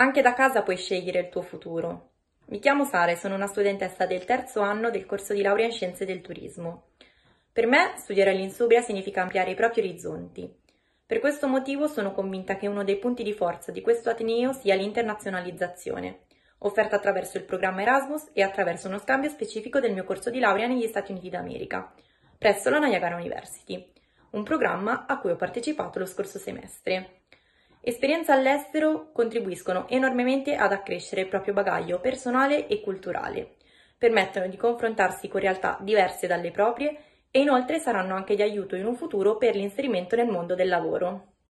Anche da casa puoi scegliere il tuo futuro. Mi chiamo Sara e sono una studentessa del terzo anno del corso di laurea in Scienze del Turismo. Per me studiare all'insubria significa ampliare i propri orizzonti. Per questo motivo sono convinta che uno dei punti di forza di questo Ateneo sia l'internazionalizzazione, offerta attraverso il programma Erasmus e attraverso uno scambio specifico del mio corso di laurea negli Stati Uniti d'America, presso la Niagara University, un programma a cui ho partecipato lo scorso semestre. Esperienze all'estero contribuiscono enormemente ad accrescere il proprio bagaglio personale e culturale, permettono di confrontarsi con realtà diverse dalle proprie e inoltre saranno anche di aiuto in un futuro per l'inserimento nel mondo del lavoro.